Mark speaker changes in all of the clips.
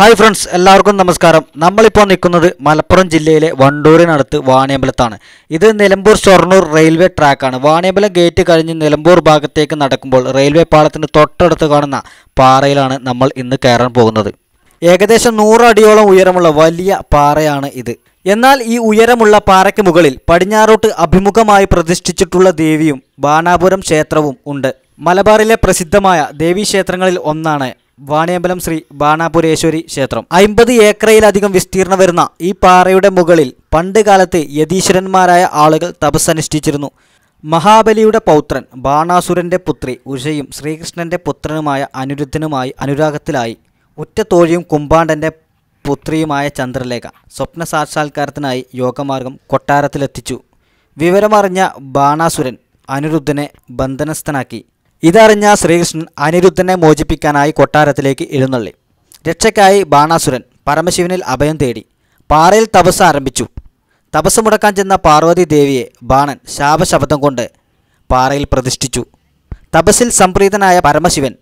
Speaker 1: hi friends എല്ലാവർക്കും നമസ്കാരം നമ്മളിപ്പോൾ നിൽക്കുന്നത് മലപ്പുറം ജില്ലയിലെ വണ്ടൂരിനടുത്ത് വാണിയമ്പലത്താണ് ഇത് നിലമ്പൂർ ഷൊർണൂർ റെയിൽവേ ട്രാക്കാണ് വാണിയമ്പലം ഗേറ്റ് കഴിഞ്ഞ് നിലമ്പൂർ ഭാഗത്തേക്ക് നടക്കുമ്പോൾ റെയിൽവേ പാളത്തിന് തൊട്ടടുത്ത് കാണുന്ന പാറയിലാണ് നമ്മൾ ഇന്ന് കയറാൻ പോകുന്നത് ഏകദേശം നൂറടിയോളം ഉയരമുള്ള വലിയ പാറയാണ് ഇത് എന്നാൽ ഈ ഉയരമുള്ള പാറയ്ക്ക് മുകളിൽ പടിഞ്ഞാറോട്ട് അഭിമുഖമായി പ്രതിഷ്ഠിച്ചിട്ടുള്ള ദേവിയും ബാണാപുരം ക്ഷേത്രവും ഉണ്ട് മലബാറിലെ പ്രസിദ്ധമായ ദേവീക്ഷേത്രങ്ങളിൽ ഒന്നാണ് വാണിയമ്പലം ശ്രീ ബാണാപുരേശ്വരി ക്ഷേത്രം അമ്പത് ഏക്കറയിലധികം വിസ്തീർണം വരുന്ന ഈ പാറയുടെ മുകളിൽ പണ്ട് കാലത്ത് യതീശ്വരന്മാരായ ആളുകൾ തപസ്സനുഷ്ഠിച്ചിരുന്നു മഹാബലിയുടെ പൗത്രൻ ബാണാസുരന്റെ പുത്രി ഉഷയും ശ്രീകൃഷ്ണന്റെ പുത്രനുമായ അനിരുദ്ധനുമായി അനുരാഗത്തിലായി ഉറ്റത്തോഴിയും കുമ്പാണ്ടന്റെ പുത്രിയുമായ ചന്ദ്രലേഖ സ്വപ്ന സാക്ഷാത്കാരത്തിനായി യോഗമാർഗം കൊട്ടാരത്തിലെത്തിച്ചു വിവരമറിഞ്ഞ ബാണാസുരൻ അനിരുദ്ധനെ ബന്ധനസ്ഥനാക്കി ഇതറിഞ്ഞ ശ്രീകൃഷ്ണൻ അനിരുദ്ധനെ മോചിപ്പിക്കാനായി കൊട്ടാരത്തിലേക്ക് എഴുന്നള്ളി രക്ഷയ്ക്കായി ബാണാസുരൻ പരമശിവനിൽ അഭയം തേടി പാറയിൽ തപസ് ആരംഭിച്ചു തപസ് മുടക്കാൻ ചെന്ന പാർവതി ദേവിയെ ബാണൻ ശാപശബ്ദം കൊണ്ട് പാറയിൽ പ്രതിഷ്ഠിച്ചു തപസ്സിൽ സംപ്രീതനായ പരമശിവൻ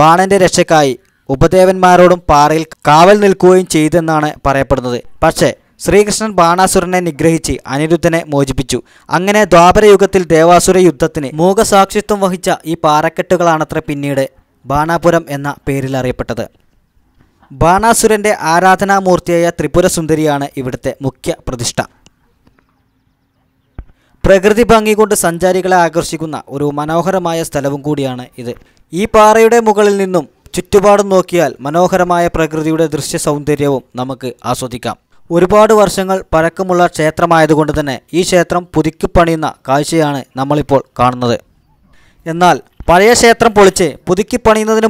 Speaker 1: ബാണന്റെ രക്ഷയ്ക്കായി ഉപദേവന്മാരോടും പാറയിൽ കാവൽ നിൽക്കുകയും ചെയ്തെന്നാണ് പറയപ്പെടുന്നത് പക്ഷേ ശ്രീകൃഷ്ണൻ ബാണാസുരനെ നിഗ്രഹിച്ച് അനിരുദ്ധനെ മോചിപ്പിച്ചു അങ്ങനെ ദ്വാപരയുഗത്തിൽ ദേവാസുര യുദ്ധത്തിന് മൂകസാക്ഷിത്വം വഹിച്ച ഈ പാറക്കെട്ടുകളാണത്ര പിന്നീട് ബാണാപുരം എന്ന പേരിൽ അറിയപ്പെട്ടത് ബാണാസുരൻ്റെ ആരാധനാമൂർത്തിയായ ത്രിപുരസുന്ദരിയാണ് ഇവിടുത്തെ മുഖ്യ പ്രതിഷ്ഠ പ്രകൃതി ഭംഗി കൊണ്ട് സഞ്ചാരികളെ ആകർഷിക്കുന്ന ഒരു മനോഹരമായ സ്ഥലവും കൂടിയാണ് ഇത് ഈ പാറയുടെ മുകളിൽ നിന്നും ചുറ്റുപാടും നോക്കിയാൽ മനോഹരമായ പ്രകൃതിയുടെ ദൃശ്യ സൗന്ദര്യവും നമുക്ക് ആസ്വദിക്കാം ഒരുപാട് വർഷങ്ങൾ പഴക്കമുള്ള ക്ഷേത്രമായതുകൊണ്ട് തന്നെ ഈ ക്ഷേത്രം പുതുക്കി കാഴ്ചയാണ് നമ്മളിപ്പോൾ കാണുന്നത് എന്നാൽ പഴയ ക്ഷേത്രം പൊളിച്ച് പുതുക്കി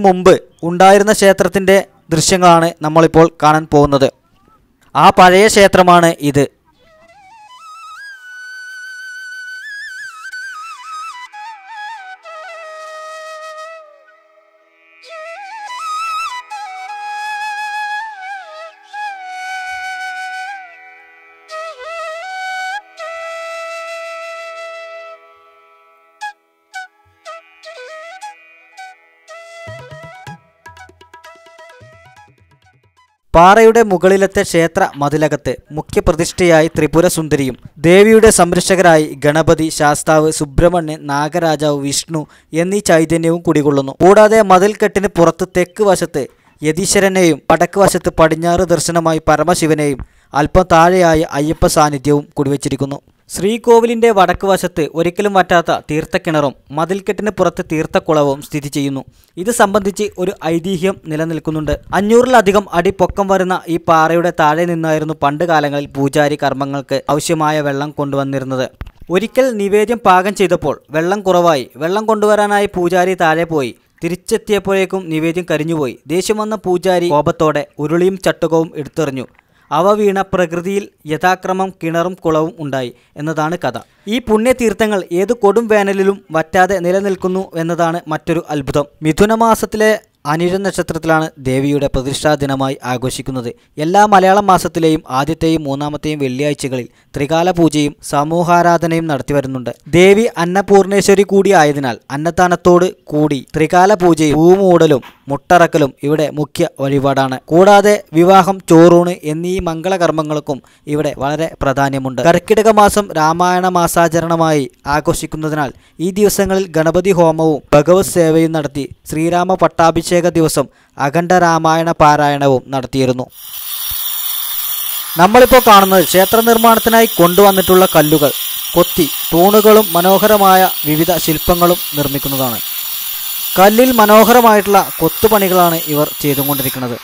Speaker 1: മുമ്പ് ഉണ്ടായിരുന്ന ക്ഷേത്രത്തിൻ്റെ ദൃശ്യങ്ങളാണ് നമ്മളിപ്പോൾ കാണാൻ പോകുന്നത് ആ പഴയ ക്ഷേത്രമാണ് ഇത് പാറയുടെ മുകളിലത്തെ ക്ഷേത്ര മതിലകത്ത് മുഖ്യപ്രതിഷ്ഠയായി ത്രിപുരസുന്ദരിയും ദേവിയുടെ സംരക്ഷകരായി ഗണപതി ശാസ്താവ് സുബ്രഹ്മണ്യൻ നാഗരാജാവ് വിഷ്ണു എന്നീ ചൈതന്യവും കുടികൊള്ളുന്നു കൂടാതെ മതിൽക്കെട്ടിന് പുറത്ത് തെക്ക് വശത്ത് യതീശ്വരനെയും വടക്ക് വശത്ത് പടിഞ്ഞാറ് ദർശനമായി പരമശിവനെയും അല്പം താഴെയായി അയ്യപ്പ സാന്നിധ്യവും കുടിവച്ചിരിക്കുന്നു ശ്രീകോവിലിന്റെ വടക്ക് വശത്ത് ഒരിക്കലും വറ്റാത്ത തീർത്ഥക്കിണറും മതിൽക്കെട്ടിന് പുറത്ത് തീർത്ഥക്കുളവും സ്ഥിതി ചെയ്യുന്നു ഇത് സംബന്ധിച്ച് ഒരു ഐതിഹ്യം നിലനിൽക്കുന്നുണ്ട് അഞ്ഞൂറിലധികം അടി പൊക്കം വരുന്ന ഈ പാറയുടെ താഴെ നിന്നായിരുന്നു പണ്ട് കാലങ്ങളിൽ പൂജാരി കർമ്മങ്ങൾക്ക് ആവശ്യമായ വെള്ളം കൊണ്ടുവന്നിരുന്നത് ഒരിക്കൽ നിവേദ്യം പാകം ചെയ്തപ്പോൾ വെള്ളം കുറവായി വെള്ളം കൊണ്ടുവരാനായി പൂജാരി താഴെ പോയി തിരിച്ചെത്തിയപ്പോഴേക്കും നിവേദ്യം കരിഞ്ഞുപോയി ദേഷ്യം വന്ന പൂജാരി കോപത്തോടെ ഉരുളിയും ചട്ടുകവും എടുത്തെറിഞ്ഞു അവ വീണ പ്രകൃതിയിൽ യഥാക്രമം കിണറും കുളവും ഉണ്ടായി എന്നതാണ് കഥ ഈ പുണ്യതീർത്ഥങ്ങൾ ഏത് കൊടും വേനലിലും വറ്റാതെ നിലനിൽക്കുന്നു എന്നതാണ് മറ്റൊരു അത്ഭുതം മിഥുനമാസത്തിലെ അനിഴ നക്ഷത്രത്തിലാണ് ദേവിയുടെ പ്രതിഷ്ഠാ ദിനമായി ആഘോഷിക്കുന്നത് എല്ലാ മലയാളം മാസത്തിലെയും ആദ്യത്തെയും മൂന്നാമത്തെയും വെള്ളിയാഴ്ചകളിൽ ത്രികാല പൂജയും സമൂഹാരാധനയും നടത്തിവരുന്നുണ്ട് ദേവി അന്നപൂർണേശ്വരി കൂടി ആയതിനാൽ അന്നദാനത്തോട് കൂടി ത്രികാല പൂജയും പൂമൂടലും മുട്ടറക്കലും ഇവിടെ മുഖ്യ വഴിപാടാണ് കൂടാതെ വിവാഹം ചോറൂണ് എന്നീ മംഗളകർമ്മങ്ങൾക്കും ഇവിടെ വളരെ പ്രാധാന്യമുണ്ട് കർക്കിടക മാസം രാമായണ മാസാചരണമായി ആഘോഷിക്കുന്നതിനാൽ ഈ ദിവസങ്ങളിൽ ഗണപതി ഹോമവും ഭഗവത് സേവയും നടത്തി ശ്രീരാമ പട്ടാഭിഷേക അഭിഷേക ദിവസം അഖണ്ഡ രാമായണ പാരായണവും നടത്തിയിരുന്നു നമ്മളിപ്പോൾ കാണുന്നത് ക്ഷേത്ര നിർമ്മാണത്തിനായി കൊണ്ടുവന്നിട്ടുള്ള കല്ലുകൾ കൊത്തി തൂണുകളും മനോഹരമായ വിവിധ ശില്പങ്ങളും നിർമ്മിക്കുന്നതാണ് കല്ലിൽ മനോഹരമായിട്ടുള്ള കൊത്തുപണികളാണ് ഇവർ ചെയ്തുകൊണ്ടിരിക്കുന്നത്